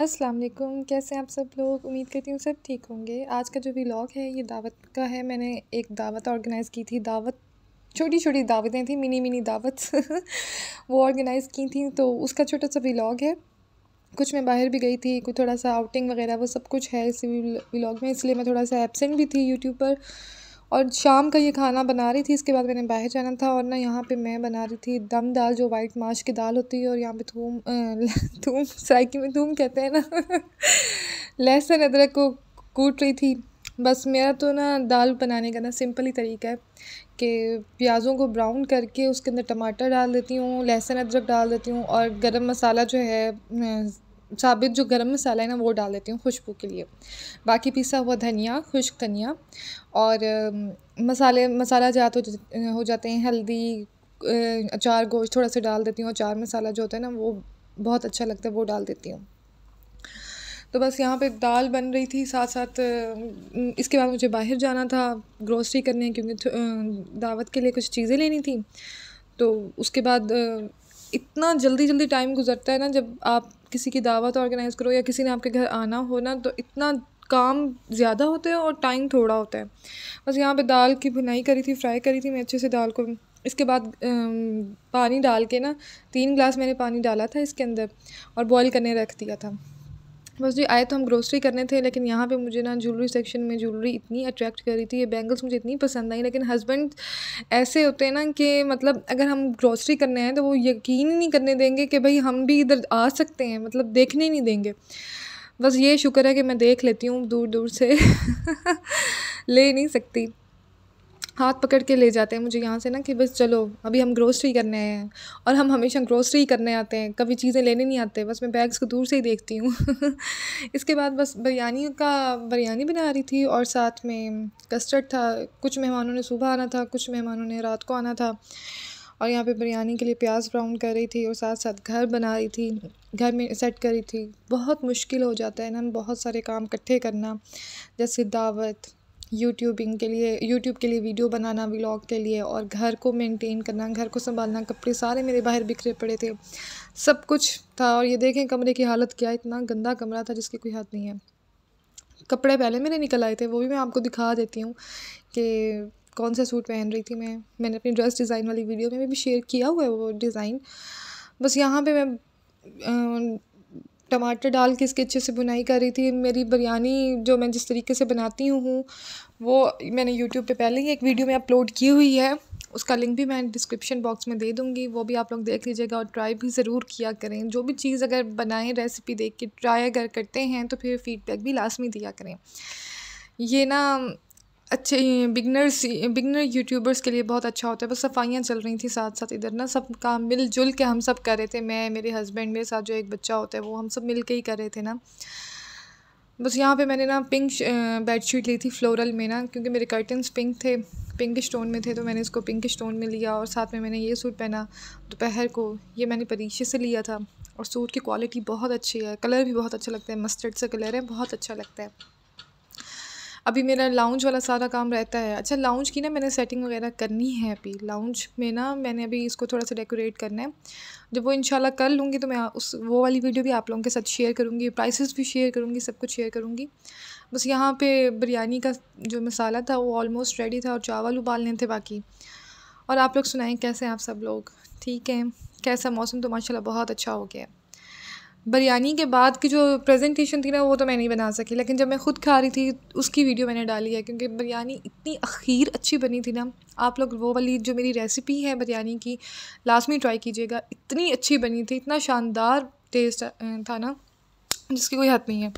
अस्सलाम वालेकुम कैसे हैं आप सब लोग उम्मीद करती हूँ सब ठीक होंगे आज का जो व्लॉग है ये दावत का है मैंने एक दावत ऑर्गेनाइज़ की थी दावत छोटी छोटी दावतें थी मिनी मिनी दावत वो ऑर्गेनाइज़ की थी तो उसका छोटा सा व्लॉग है कुछ मैं बाहर भी गई थी कुछ थोड़ा सा आउटिंग वगैरह वो सब कुछ है इस व्लॉग में इसलिए मैं थोड़ा सा एबसेंट भी थी यूट्यूब पर और शाम का ये खाना बना रही थी इसके बाद मैंने बाहर जाना था और ना यहाँ पे मैं बना रही थी दम दाल जो वाइट माश की दाल होती है और यहाँ पे थूम थूम सराइकी में थूम कहते हैं ना लहसुन अदरक को कूट रही थी बस मेरा तो ना दाल बनाने का ना सिंपल ही तरीका है कि प्याज़ों को ब्राउन करके उसके अंदर टमाटर डाल देती हूँ लहसुन अदरक डाल देती हूँ और गरम मसाला जो है साबित जो गरम मसाला है ना वो डाल देती हूँ खुशबू के लिए बाकी पिसा हुआ धनिया खुश्क धनिया और मसाले मसाला जात हो, हो जाते हैं हल्दी अचार गोश्त थोड़ा सा डाल देती हूँ अचार मसाला जो होता है ना वो बहुत अच्छा लगता है वो डाल देती हूँ तो बस यहाँ पे दाल बन रही थी साथ साथ इसके बाद मुझे बाहर जाना था ग्रोसरी करने क्योंकि दावत के लिए कुछ चीज़ें लेनी थी तो उसके बाद इतना जल्दी जल्दी टाइम गुजरता है ना जब आप किसी की दावत ऑर्गेनाइज़ करो या किसी ने आपके घर आना हो ना तो इतना काम ज़्यादा होता है और टाइम थोड़ा होता है बस यहाँ पे दाल की भुनाई करी थी फ्राई करी थी मैं अच्छे से दाल को इसके बाद पानी डाल के ना तीन ग्लास मैंने पानी डाला था इसके अंदर और बॉईल करने रख दिया था बस जी आए तो हम ग्रोसरी करने थे लेकिन यहाँ पे मुझे ना ज्वेलरी सेक्शन में ज्वेलरी इतनी अट्रैक्ट कर रही थी ये बैंगल्स मुझे इतनी पसंद आई लेकिन हस्बैंड ऐसे होते हैं ना कि मतलब अगर हम ग्रोसरी करने आए तो वो यकीन ही नहीं करने देंगे कि भाई हम भी इधर आ सकते हैं मतलब देखने ही नहीं देंगे बस ये शुक्र है कि मैं देख लेती हूँ दूर दूर से ले नहीं सकती हाथ पकड़ के ले जाते हैं मुझे यहाँ से ना कि बस चलो अभी हम ग्रोसरी करने आए हैं और हम हमेशा ग्रोसरी करने आते हैं कभी चीज़ें लेने नहीं आते बस मैं बैग्स को दूर से ही देखती हूँ इसके बाद बस बिरयानी का बिरयानी बना रही थी और साथ में कस्टर्ड था कुछ मेहमानों ने सुबह आना था कुछ मेहमानों ने रात को आना था और यहाँ पे बिरयानी के लिए प्याज ब्राउन कर रही थी और साथ साथ घर बना रही थी घर में सेट करी थी बहुत मुश्किल हो जाता है ना बहुत सारे काम इकट्ठे करना जैसे दावत यूट्यूबिंग के लिए यूट्यूब के लिए वीडियो बनाना व्लॉग के लिए और घर को मेंटेन करना घर को संभालना कपड़े सारे मेरे बाहर बिखरे पड़े थे सब कुछ था और ये देखें कमरे की हालत क्या इतना गंदा कमरा था जिसकी कोई हाथ नहीं है कपड़े पहले मेरे निकल आए थे वो भी मैं आपको दिखा देती हूँ कि कौन सा सूट पहन रही थी मैं मैंने अपनी ड्रेस डिज़ाइन वाली वीडियो में भी शेयर किया हुआ है वो डिज़ाइन बस यहाँ पर मैं टमाटर डाल के इसके अच्छे से बुनाई कर रही थी मेरी बिरयानी जो मैं जिस तरीके से बनाती हूँ वो मैंने यूट्यूब पे पहले ही एक वीडियो में अपलोड की हुई है उसका लिंक भी मैं डिस्क्रिप्शन बॉक्स में दे दूँगी वो भी आप लोग देख लीजिएगा और ट्राई भी ज़रूर किया करें जो भी चीज़ अगर बनाएं रेसिपी देख के ट्राई अगर करते हैं तो फिर फीडबैक भी लास्ट में दिया करें ये ना अच्छे बिगनर्स बिगनर यूट्यूबर्स के लिए बहुत अच्छा होता है बस सफाइयाँ चल रही थी साथ साथ इधर ना सब काम मिलजुल के हम सब कर रहे थे मैं मेरे हस्बैंड मेरे साथ जो एक बच्चा होता है वो हम सब मिल के ही कर रहे थे ना बस यहाँ पे मैंने ना पिंक बेडशीट ली थी फ्लोरल में ना क्योंकि मेरे कर्टन्स पिंक थे पिंक स्टोन में थे तो मैंने इसको पिंक स्टोन में लिया और साथ में मैंने ये सूट पहना दोपहर को ये मैंने परीक्षे से लिया था और सूट की क्वालिटी बहुत अच्छी है कलर भी बहुत अच्छा लगता है मस्टर्ड सा कलर है बहुत अच्छा लगता है अभी मेरा लाउंज वाला सारा काम रहता है अच्छा लाउंज की ना मैंने सेटिंग वगैरह करनी है अभी लाउंज में ना मैंने अभी इसको थोड़ा सा डेकोरेट करना है जब वो इंशाल्लाह कर लूँगी तो मैं उस वो वाली वीडियो भी आप लोगों के साथ शेयर करूँगी प्राइसेस भी शेयर करूँगी सब कुछ शेयर करूँगी बस यहाँ पे बिरयानी का जो मसाला था वो ऑलमोस्ट रेडी था और चावल उबालने थे बाकी और आप लोग सुनाएं कैसे हैं आप सब लोग ठीक है कैसा मौसम तो माशाल्लाह बहुत अच्छा हो गया बिरयानी के बाद की जो प्रेजेंटेशन थी ना वो तो मैं नहीं बना सकी लेकिन जब मैं ख़ुद खा रही थी उसकी वीडियो मैंने डाली है क्योंकि बिरयानी इतनी अखीर अच्छी बनी थी ना आप लोग वो वाली जो मेरी रेसिपी है बिरयानी की लाजमी ट्राई कीजिएगा इतनी अच्छी बनी थी इतना शानदार टेस्ट था ना जिसकी कोई हद नहीं है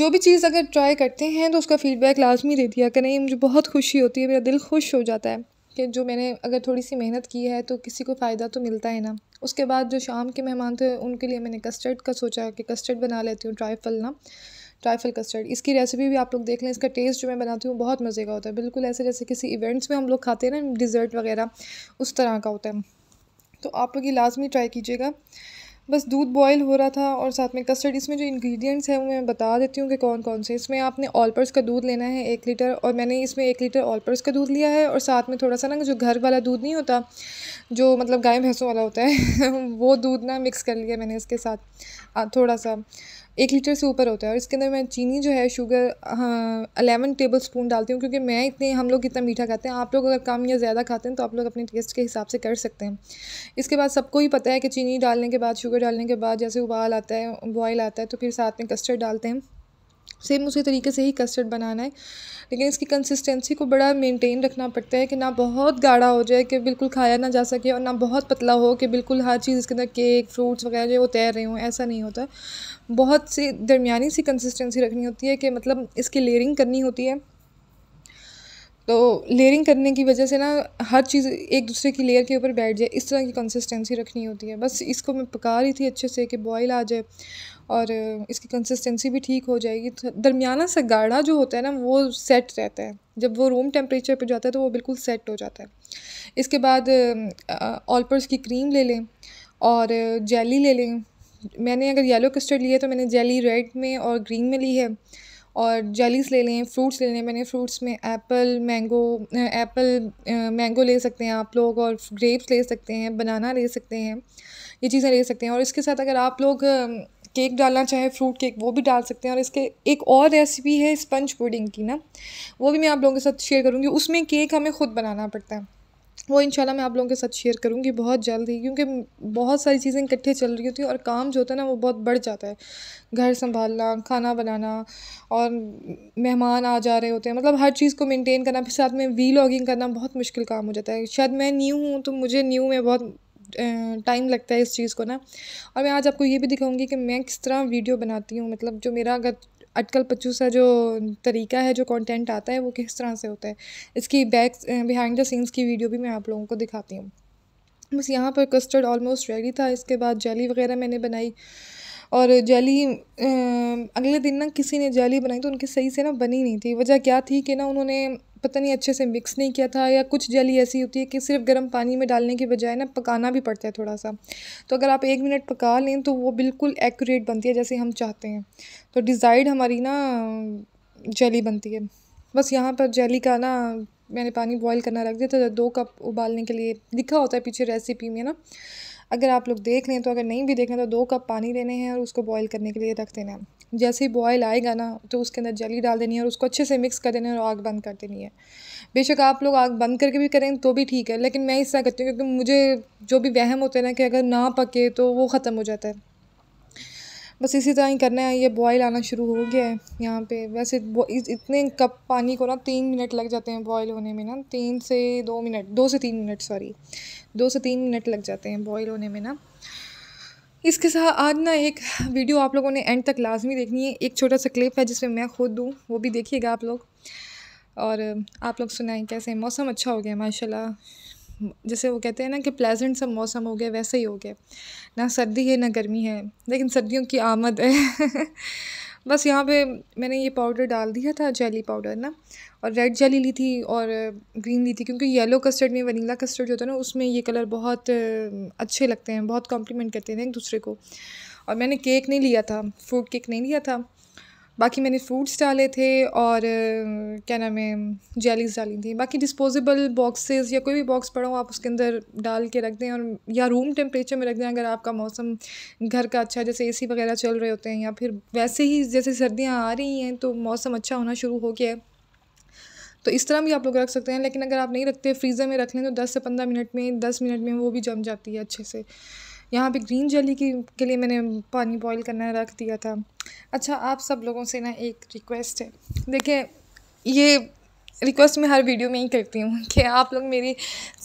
जो भी चीज़ अगर ट्राई करते हैं तो उसका फीडबैक लाजमी दे दिया करें मुझे बहुत खुशी होती है मेरा दिल खुश हो जाता है कि जो मैंने अगर थोड़ी सी मेहनत की है तो किसी को फ़ायदा तो मिलता है ना उसके बाद जो शाम के मेहमान थे उनके लिए मैंने कस्टर्ड का सोचा कि कस्टर्ड बना लेती हूँ ट्राइफल ना ट्राइफल कस्टर्ड इसकी रेसिपी भी आप लोग देख लें इसका टेस्ट जो मैं बनाती हूँ बहुत मज़े का होता है बिल्कुल ऐसे जैसे किसी इवेंट्स में हम लोग खाते हैं ना डिज़र्ट वगैरह उस तरह का होता है तो आप लोग ये लाजमी ट्राई कीजिएगा बस दूध बॉयल हो रहा था और साथ में कस्टर्ड इसमें जो इंग्रेडिएंट्स हैं वो मैं बता देती हूँ कि कौन कौन से इसमें आपने ऑलपर्स का दूध लेना है एक लीटर और मैंने इसमें एक लीटर ऑलपर्स का दूध लिया है और साथ में थोड़ा सा ना जो घर वाला दूध नहीं होता जो मतलब गाय भैंसों वाला होता है वो दूध ना मिक्स कर लिया मैंने इसके साथ थोड़ा सा एक लीटर से ऊपर होता है और इसके अंदर मैं चीनी जो है शुगर हाँ अलेवन टेबल स्पून डालती हूँ क्योंकि मैं इतने हम लोग इतना मीठा खाते हैं आप लोग अगर कम या ज़्यादा खाते हैं तो आप लोग अपने टेस्ट के हिसाब से कर सकते हैं इसके बाद सबको ही पता है कि चीनी डालने के बाद शुगर डालने के बाद जैसे उबाल आता है बॉयल आता है तो फिर साथ में कस्टर्ड डालते हैं सेम उसी तरीके से ही कस्टर्ड बनाना है लेकिन इसकी कंसिस्टेंसी को बड़ा मेंटेन रखना पड़ता है कि ना बहुत गाढ़ा हो जाए कि बिल्कुल खाया ना जा सके और ना बहुत पतला हो कि बिल्कुल हर चीज़ इसके अंदर केक फ्रूट्स वगैरह जो वो तैर रहे हों ऐसा नहीं होता बहुत सी दरमिया सी कंसिस्टेंसी रखनी होती है कि मतलब इसकी लेयरिंग करनी होती है तो लेयरिंग करने की वजह से ना हर चीज़ एक दूसरे की लेयर के ऊपर बैठ जाए इस तरह की कंसिस्टेंसी रखनी होती है बस इसको मैं पका रही थी अच्छे से कि बॉयल आ जाए और इसकी कंसिस्टेंसी भी ठीक हो जाएगी तो दरमियाना सा गाढ़ा जो होता है ना वो सेट रहता है जब वो रूम टेम्परेचर पे जाता है तो वो बिल्कुल सेट हो जाता है इसके बाद ऑलपर्स की क्रीम ले लें और जेली ले लें मैंने अगर येलो कस्टर्ड लिया तो मैंने जेली रेड में और ग्रीन में ली है और जेलीस ले लें फ्रूट्स ले लें मैंने फ्रूट्स में एप्पल मैंगो एप्पल मैंगो ले सकते हैं आप लोग और ग्रेप्स ले सकते हैं बनाना ले सकते हैं ये चीज़ें ले सकते हैं और इसके साथ अगर आप लोग केक डालना चाहे फ्रूट केक वो भी डाल सकते हैं और इसके एक और रेसिपी है स्पंज पुडिंग की ना वो भी मैं आप लोगों के साथ शेयर करूँगी उसमें केक हमें ख़ुद बनाना पड़ता है वो इंशाल्लाह मैं आप लोगों के साथ शेयर करूँगी बहुत जल्द ही क्योंकि बहुत सारी चीज़ें इकट्ठे चल रही होती हैं और काम जो होता है ना वो बहुत बढ़ जाता है घर संभालना खाना बनाना और मेहमान आ जा रहे होते हैं मतलब हर चीज़ को मेंटेन करना फिर साथ में वी लॉगिंग करना बहुत मुश्किल काम हो जाता है शायद मैं न्यू हूँ तो मुझे न्यू में बहुत टाइम लगता है इस चीज़ को ना और मैं आज आपको ये भी दिखाऊंगी कि मैं किस तरह वीडियो बनाती हूँ मतलब जो मेरा अगर अटकल पच्चू सा जो तरीका है जो कंटेंट आता है वो किस तरह से होता है इसकी बैक बिहाइंड द सीन्स की वीडियो भी मैं आप लोगों को दिखाती हूँ बस यहाँ पर कस्टर्ड ऑलमोस्ट रेडी था इसके बाद जेली वगैरह मैंने बनाई और जली अगले दिन ना किसी ने जली बनाई तो उनकी सही से ना बनी नहीं थी वजह क्या थी कि ना उन्होंने पता नहीं अच्छे से मिक्स नहीं किया था या कुछ जली ऐसी होती है कि सिर्फ गर्म पानी में डालने के बजाय ना पकाना भी पड़ता है थोड़ा सा तो अगर आप एक मिनट पका लें तो वो बिल्कुल एक्यूरेट बनती है जैसे हम चाहते हैं तो डिज़ाइड हमारी ना जली बनती है बस यहाँ पर जली का ना मैंने पानी बॉईल करना रख दिया था दो कप उबालने के लिए लिखा होता है पीछे रेसिपी में ना अगर आप लोग देख लें तो अगर नहीं भी देखें तो दो कप पानी लेने हैं और उसको बॉयल करने के लिए रख देना है जैसे ही बॉयल आएगा ना तो उसके अंदर जली डाल देनी है और उसको अच्छे से मिक्स कर देना है और आग बंद कर देनी है बेशक आप लोग आग बंद करके भी करें तो भी ठीक है लेकिन मैं इस तरह करती हूँ क्योंकि मुझे जो भी वहम होता है ना कि अगर ना पके तो वो ख़त्म हो जाता है बस इसी तरह ही करना है ये बॉयल आना शुरू हो गया है यहाँ पे वैसे इतने कप पानी को ना तीन मिनट लग जाते हैं बॉयल होने में ना तीन से दो मिनट दो से तीन मिनट सॉरी दो से तीन मिनट लग जाते हैं बॉयल होने में ना इसके साथ आज ना एक वीडियो आप लोगों ने एंड तक लाजमी देखनी है एक छोटा सा क्लिप है जिसमें मैं खुद दूँ वो भी देखिएगा आप लोग और आप लोग सुनाएं कैसे मौसम अच्छा हो गया माशाल्लाह जैसे वो कहते हैं ना कि प्लेजेंट सा मौसम हो गया वैसे ही हो गया ना सर्दी है ना गर्मी है लेकिन सर्दियों की आमद है बस यहाँ पे मैंने ये पाउडर डाल दिया था जेली पाउडर ना और रेड जेली ली थी और ग्रीन ली थी क्योंकि येलो कस्टर्ड में वनीला कस्टर्ड जो होता है ना उसमें ये कलर बहुत अच्छे लगते हैं बहुत कॉम्प्लीमेंट करते हैं एक दूसरे को और मैंने केक नहीं लिया था फ्रूट केक नहीं लिया था बाकी मैंने फ्रूट्स डाले थे और क्या नाम है जेलीज डाली थी बाकी डिस्पोजेबल बॉक्सेस या कोई भी बॉक्स पड़ा हो आप उसके अंदर डाल के रख दें और या रूम टेम्परेचर में रख दें अगर आपका मौसम घर का अच्छा जैसे एसी वगैरह चल रहे होते हैं या फिर वैसे ही जैसे सर्दियाँ आ रही हैं तो मौसम अच्छा होना शुरू हो गया है तो इस तरह भी आप लोग रख सकते हैं लेकिन अगर आप नहीं रखते फ्रीज़र में रख लें तो दस से पंद्रह मिनट में दस मिनट में वो भी जम जाती है अच्छे से यहाँ पे ग्रीन जली की के लिए मैंने पानी बॉईल करना रख दिया था अच्छा आप सब लोगों से ना एक रिक्वेस्ट है देखिए ये रिक्वेस्ट मैं हर वीडियो में ही करती हूँ कि आप लोग मेरी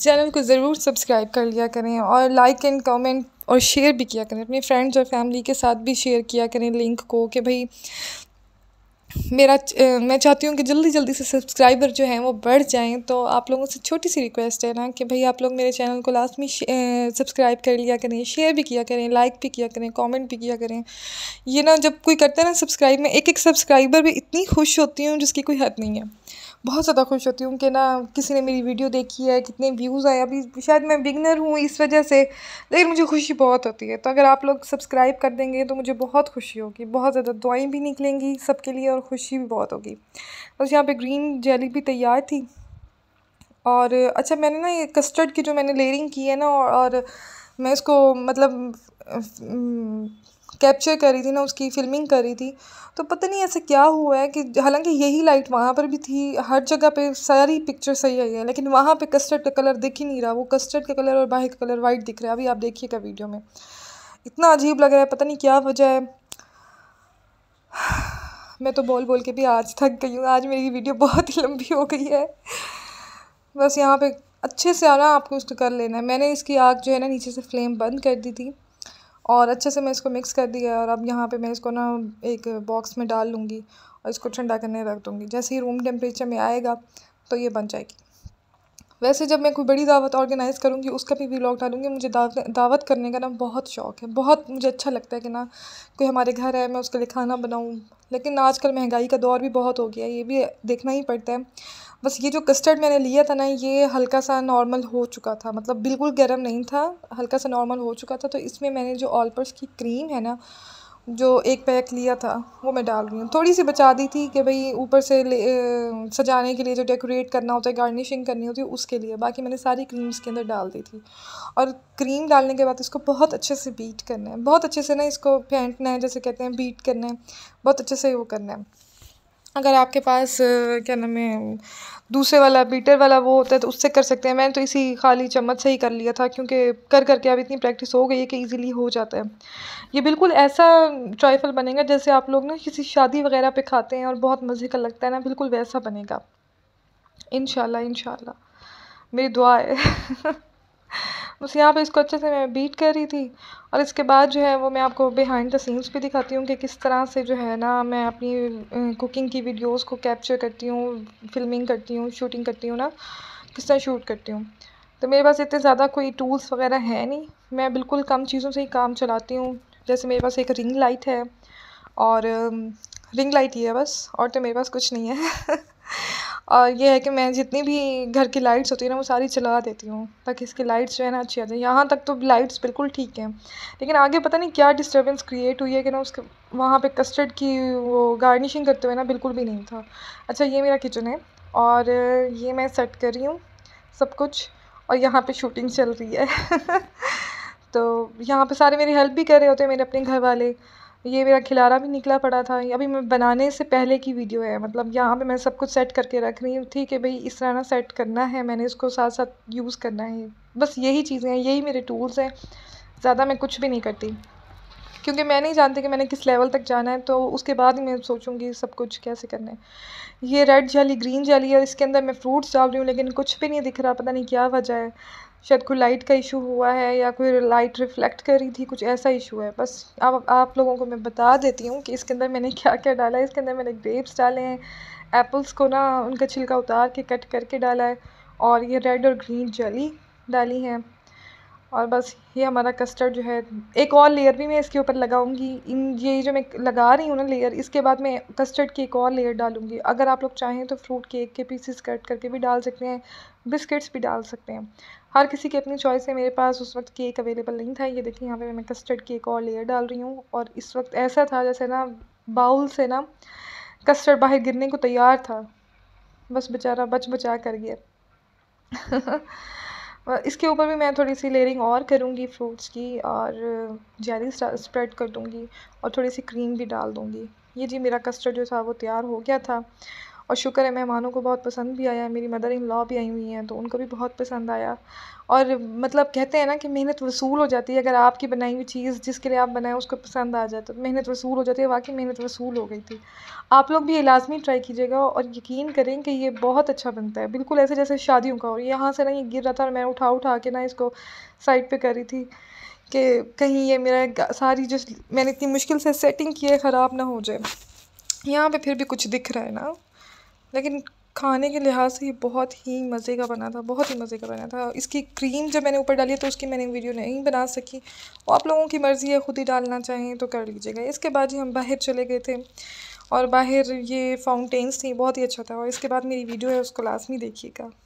चैनल को ज़रूर सब्सक्राइब कर लिया करें और लाइक एंड कमेंट और शेयर भी किया करें अपने फ्रेंड्स और फैमिली के साथ भी शेयर किया करें लिंक को कि भाई मेरा मैं चाहती हूँ कि जल्दी जल्दी से सब्सक्राइबर जो हैं वो बढ़ जाएं तो आप लोगों से छोटी सी रिक्वेस्ट है ना कि भाई आप लोग मेरे चैनल को लास्ट में सब्सक्राइब कर लिया करें शेयर भी किया करें लाइक भी किया करें कमेंट भी किया करें ये ना जब कोई करता है ना सब्सक्राइब में एक एक सब्सक्राइबर भी इतनी खुश होती हूँ जिसकी कोई हद नहीं है बहुत ज़्यादा खुश होती हूँ कि ना किसी ने मेरी वीडियो देखी है कितने व्यूज़ आए अभी शायद मैं बिगनर हूँ इस वजह से लेकिन मुझे खुशी बहुत होती है तो अगर आप लोग सब्सक्राइब कर देंगे तो मुझे बहुत खुशी होगी बहुत ज़्यादा दुआएँ भी निकलेंगी सबके लिए और खुशी भी बहुत होगी बस यहाँ पर ग्रीन जेली भी तैयार थी और अच्छा मैंने ना ये कस्टर्ड की जो मैंने लेयरिंग की है ना और, और मैं इसको मतलब कैप्चर करी थी ना उसकी फ़िल्मिंग करी थी तो पता नहीं ऐसे क्या हुआ है कि हालांकि यही लाइट वहाँ पर भी थी हर जगह पे सारी पिक्चर सही आई है लेकिन वहाँ पे कस्टर्ड का कलर दिख ही नहीं रहा वो कस्टर्ड का कलर और बाहर का कलर वाइट दिख रहा है अभी आप देखिएगा वीडियो में इतना अजीब लग रहा है पता नहीं क्या वजह है मैं तो बोल बोल के भी आज थक गई हूँ आज मेरी वीडियो बहुत ही लंबी हो गई है बस यहाँ पर अच्छे से आना आपको उसको कर लेना है मैंने इसकी आग जो है ना नीचे से फ्लेम बंद कर दी थी और अच्छे से मैं इसको मिक्स कर दिया और अब यहाँ पे मैं इसको ना एक बॉक्स में डाल लूँगी और इसको ठंडा करने रख दूँगी जैसे ही रूम टेम्परेचर में आएगा तो ये बन जाएगी वैसे जब मैं कोई बड़ी दावत ऑर्गेनाइज़ करूँगी उसका भी व्लॉग डालूँगी मुझे दावत दावत करने का ना बहुत शौक़ है बहुत मुझे अच्छा लगता है कि ना कोई हमारे घर है मैं उसके लिए खाना बनाऊँ लेकिन आजकल महंगाई का दौर भी बहुत हो गया है ये भी देखना ही पड़ता है बस ये जो कस्टर्ड मैंने लिया था ना ये हल्का सा नॉर्मल हो चुका था मतलब बिल्कुल गर्म नहीं था हल्का सा नॉर्मल हो चुका था तो इसमें मैंने जो ऑलपर्स की क्रीम है ना जो एक पैक लिया था वो मैं डाल रही हूँ थोड़ी सी बचा दी थी कि भाई ऊपर से सजाने के लिए जो डेकोरेट करना होता है गार्निशिंग करनी होती है उसके लिए बाकी मैंने सारी क्रीम्स के अंदर डाल दी थी और क्रीम डालने के बाद इसको बहुत अच्छे से बीट करना है बहुत अच्छे से ना इसको फेंटना है जैसे कहते हैं बीट करना है बहुत अच्छे से वो करना है अगर आपके पास क्या नाम है दूसरे वाला बीटर वाला वो होता है तो उससे कर सकते हैं मैंने तो इसी खाली चम्मच से ही कर लिया था क्योंकि कर करके अब इतनी प्रैक्टिस हो गई है कि इजीली हो जाता है ये बिल्कुल ऐसा ट्राइफल बनेगा जैसे आप लोग ना किसी शादी वगैरह पे खाते हैं और बहुत मज़े का लगता है ना बिल्कुल वैसा बनेगा इन शाला मेरी दुआ है बस यहाँ पे इसको अच्छे से मैं बीट कर रही थी और इसके बाद जो है वो मैं आपको बिहाइंड द सीन्स भी दिखाती हूँ कि किस तरह से जो है ना मैं अपनी कुकिंग की वीडियोस को कैप्चर करती हूँ फिल्मिंग करती हूँ शूटिंग करती हूँ ना किस तरह शूट करती हूँ तो मेरे पास इतने ज़्यादा कोई टूल्स वगैरह है नहीं मैं बिल्कुल कम चीज़ों से ही काम चलाती हूँ जैसे मेरे पास एक रिंग लाइट है और रिंग लाइट ही है बस और तो मेरे पास कुछ नहीं है और ये है कि मैं जितनी भी घर की लाइट्स होती है ना वो सारी चला देती हूँ ताकि इसकी लाइट्स जो है ना अच्छी आ जाए यहाँ तक तो लाइट्स बिल्कुल ठीक हैं लेकिन आगे पता नहीं क्या डिस्टर्बेंस क्रिएट हुई है कि ना उसके वहाँ पे कस्टर्ड की वो गार्निशिंग करते हुए ना बिल्कुल भी नहीं था अच्छा ये मेरा किचन है और ये मैं सेट कर रही हूँ सब कुछ और यहाँ पर शूटिंग चल रही है तो यहाँ पर सारे मेरी हेल्प भी कर रहे होते हैं मेरे अपने घर वाले ये मेरा खिलारा भी निकला पड़ा था अभी मैं बनाने से पहले की वीडियो है मतलब यहाँ पे मैं सब कुछ सेट करके रख रही हूँ ठीक है भाई इस तरह ना सेट करना है मैंने इसको साथ साथ यूज़ करना है बस यही चीज़ें हैं यही मेरे टूल्स हैं ज़्यादा मैं कुछ भी नहीं करती क्योंकि मैं नहीं जानती कि मैंने किस लेवल तक जाना है तो उसके बाद ही मैं सोचूंगी सब कुछ कैसे करना है ये रेड जाली ग्रीन जाली है इसके अंदर मैं फ्रूट्स डाल रही हूँ लेकिन कुछ भी नहीं दिख रहा पता नहीं क्या वजह है शायद कोई लाइट का इशू हुआ है या कोई लाइट रिफ्लेक्ट कर रही थी कुछ ऐसा इशू है बस आप आप लोगों को मैं बता देती हूँ कि इसके अंदर मैंने क्या क्या डाला है इसके अंदर मैंने ग्रेप्स डाले हैं एप्पल्स को ना उनका छिलका उतार के कट करके डाला है और ये रेड और ग्रीन जली डाली हैं और बस ये हमारा कस्टर्ड जो है एक और लेयर भी मैं इसके ऊपर लगाऊंगी इन ये जो मैं लगा रही हूँ ना लेयर इसके बाद मैं कस्टर्ड की एक और लेयर डालूंगी अगर आप लोग चाहें तो फ्रूट केक के पीसेस कट करके भी डाल सकते हैं बिस्किट्स भी डाल सकते हैं हर किसी की अपनी चॉइस है मेरे पास उस वक्त केक अवेलेबल नहीं था ये देखिए यहाँ पर मैं कस्टर्ड की एक और लेयर डाल रही हूँ और इस वक्त ऐसा था जैसे ना बाउल से ना कस्टर्ड बाहर गिरने को तैयार था बस बेचारा बच बचा कर गया इसके ऊपर भी मैं थोड़ी सी लेयरिंग और करूँगी फ्रूट्स की और जेली स्प्रेड कर दूँगी और थोड़ी सी क्रीम भी डाल दूँगी ये जी मेरा कस्टर्ड जो था वो तैयार हो गया था और शुक्र है मेहमानों को बहुत पसंद भी आया मेरी मदर इन लॉ भी आई हुई हैं तो उनको भी बहुत पसंद आया और मतलब कहते हैं ना कि मेहनत वसूल हो जाती है अगर आपकी बनाई हुई चीज़ जिसके लिए आप बनाएं उसको पसंद आ जाए तो मेहनत वसूल हो जाती है वाकई मेहनत वसूल हो गई थी आप लोग भी लाजमी ट्राई कीजिएगा और यकीन करें कि ये बहुत अच्छा बनता है बिल्कुल ऐसे जैसे शादियों का और यहाँ से ना ये गिर रहा था और मैं उठा उठा के ना इसको साइड पर करी थी कि कहीं ये मेरा सारी जो मैंने इतनी मुश्किल से सेटिंग की है ख़राब ना हो जाए यहाँ पे फिर भी कुछ दिख रहा है ना लेकिन खाने के लिहाज से ये बहुत ही मज़े का बना था बहुत ही मज़े का बना था इसकी क्रीम जब मैंने ऊपर डाली तो उसकी मैंने वीडियो नहीं बना सकी और तो आप लोगों की मर्ज़ी है ख़ुद ही डालना चाहें तो कर लीजिएगा इसके बाद ही हम बाहर चले गए थे और बाहर ये फाउंटेन्स थी बहुत ही अच्छा था और इसके बाद मेरी वीडियो है उसको लास्ट में देखिएगा